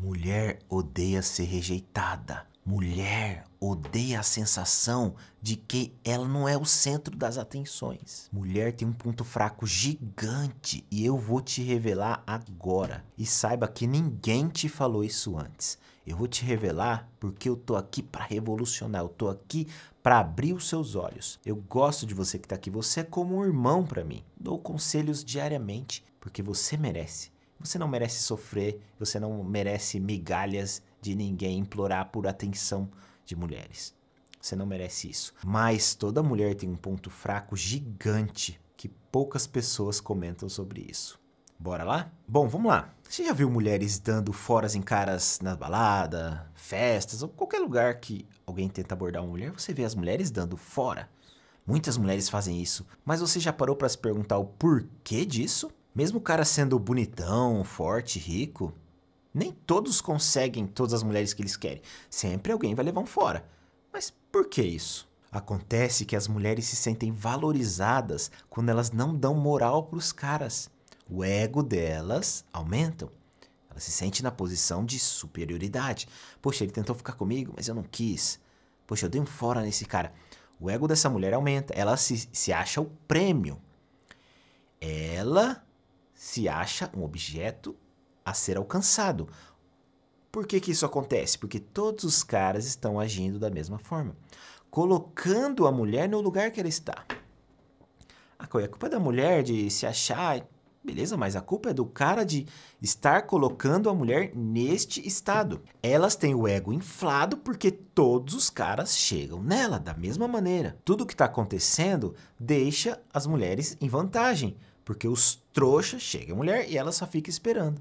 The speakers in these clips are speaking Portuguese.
Mulher odeia ser rejeitada. Mulher odeia a sensação de que ela não é o centro das atenções. Mulher tem um ponto fraco gigante e eu vou te revelar agora. E saiba que ninguém te falou isso antes. Eu vou te revelar porque eu tô aqui para revolucionar, eu tô aqui para abrir os seus olhos. Eu gosto de você que tá aqui, você é como um irmão para mim. Dou conselhos diariamente porque você merece. Você não merece sofrer, você não merece migalhas de ninguém, implorar por atenção de mulheres. Você não merece isso. Mas toda mulher tem um ponto fraco gigante que poucas pessoas comentam sobre isso. Bora lá? Bom, vamos lá. Você já viu mulheres dando foras em caras na balada, festas ou qualquer lugar que alguém tenta abordar uma mulher? Você vê as mulheres dando fora. Muitas mulheres fazem isso, mas você já parou para se perguntar o porquê disso? Mesmo o cara sendo bonitão, forte, rico, nem todos conseguem todas as mulheres que eles querem. Sempre alguém vai levar um fora. Mas por que isso? Acontece que as mulheres se sentem valorizadas quando elas não dão moral para os caras. O ego delas aumenta. Ela se sente na posição de superioridade. Poxa, ele tentou ficar comigo, mas eu não quis. Poxa, eu dei um fora nesse cara. O ego dessa mulher aumenta. Ela se, se acha o prêmio. Ela se acha um objeto a ser alcançado. Por que, que isso acontece? Porque todos os caras estão agindo da mesma forma, colocando a mulher no lugar que ela está. Ah, é? A culpa é da mulher de se achar? Beleza, mas a culpa é do cara de estar colocando a mulher neste estado. Elas têm o ego inflado porque todos os caras chegam nela da mesma maneira. Tudo que está acontecendo deixa as mulheres em vantagem. Porque os trouxas chegam a mulher e ela só fica esperando,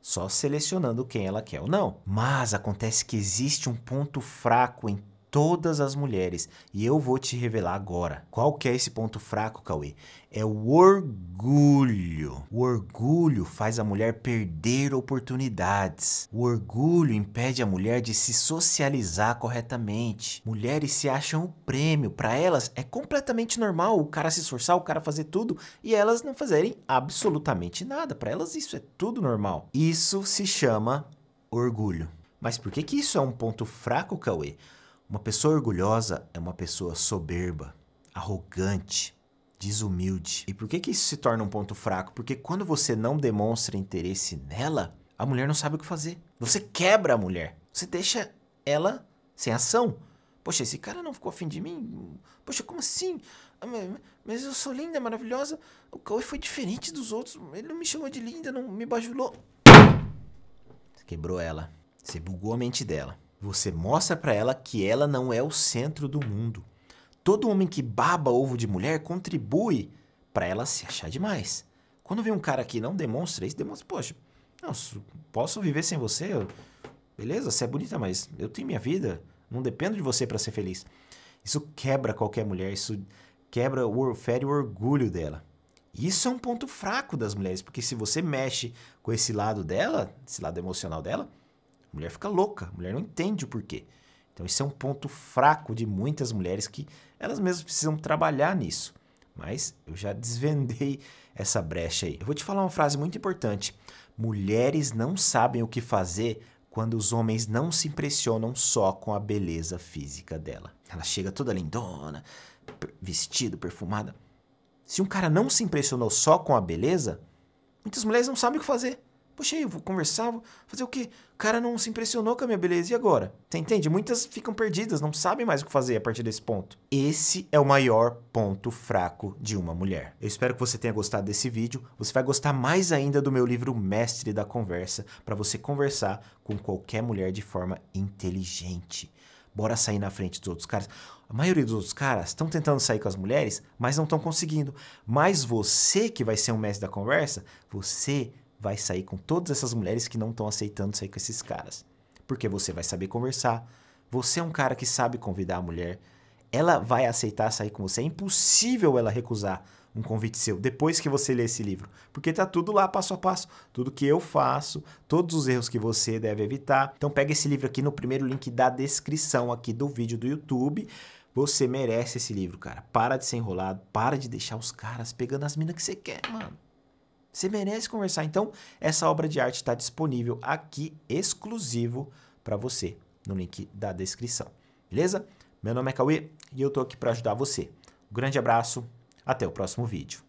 só selecionando quem ela quer ou não. Mas acontece que existe um ponto fraco em todas as mulheres. E eu vou te revelar agora. Qual que é esse ponto fraco, Cauê? É o orgulho. O orgulho faz a mulher perder oportunidades. O orgulho impede a mulher de se socializar corretamente. Mulheres se acham o prêmio. Para elas é completamente normal o cara se esforçar, o cara fazer tudo e elas não fazerem absolutamente nada. Para elas isso é tudo normal. Isso se chama orgulho. Mas por que, que isso é um ponto fraco, Cauê? Uma pessoa orgulhosa é uma pessoa soberba, arrogante, desumilde. E por que, que isso se torna um ponto fraco? Porque quando você não demonstra interesse nela, a mulher não sabe o que fazer. Você quebra a mulher. Você deixa ela sem ação. Poxa, esse cara não ficou afim de mim? Poxa, como assim? Ah, mas eu sou linda, maravilhosa. O Cauê foi diferente dos outros. Ele não me chamou de linda, não me bajulou. Você quebrou ela. Você bugou a mente dela. Você mostra para ela que ela não é o centro do mundo. Todo homem que baba ovo de mulher contribui para ela se achar demais. Quando vem um cara que não demonstra isso, demonstra, poxa, não, posso viver sem você? beleza, você é bonita, mas eu tenho minha vida, não dependo de você para ser feliz. Isso quebra qualquer mulher, isso quebra, o, fere o orgulho dela. Isso é um ponto fraco das mulheres, porque se você mexe com esse lado dela, esse lado emocional dela, mulher fica louca, a mulher não entende o porquê. Então, esse é um ponto fraco de muitas mulheres que elas mesmas precisam trabalhar nisso. Mas eu já desvendei essa brecha aí. Eu vou te falar uma frase muito importante: mulheres não sabem o que fazer quando os homens não se impressionam só com a beleza física dela. Ela chega toda lindona, vestida, perfumada. Se um cara não se impressionou só com a beleza, muitas mulheres não sabem o que fazer. Poxa, eu vou conversar, vou fazer o quê? O cara não se impressionou com a minha beleza, e agora? Você entende? Muitas ficam perdidas, não sabem mais o que fazer a partir desse ponto. Esse é o maior ponto fraco de uma mulher. Eu espero que você tenha gostado desse vídeo. Você vai gostar mais ainda do meu livro Mestre da Conversa, para você conversar com qualquer mulher de forma inteligente. Bora sair na frente dos outros caras. A maioria dos outros caras estão tentando sair com as mulheres, mas não estão conseguindo. Mas você que vai ser um mestre da conversa, você vai sair com todas essas mulheres que não estão aceitando sair com esses caras. Porque você vai saber conversar, você é um cara que sabe convidar a mulher, ela vai aceitar sair com você. É impossível ela recusar um convite seu depois que você ler esse livro, porque tá tudo lá passo a passo, tudo que eu faço, todos os erros que você deve evitar. Então pega esse livro aqui no primeiro link da descrição aqui do vídeo do YouTube. Você merece esse livro, cara. Para de ser enrolado, para de deixar os caras pegando as minas que você quer, mano. Você merece conversar. Então, essa obra de arte está disponível aqui exclusivo para você, no link da descrição. Beleza? Meu nome é Cauê e eu estou aqui para ajudar você. Um grande abraço, até o próximo vídeo.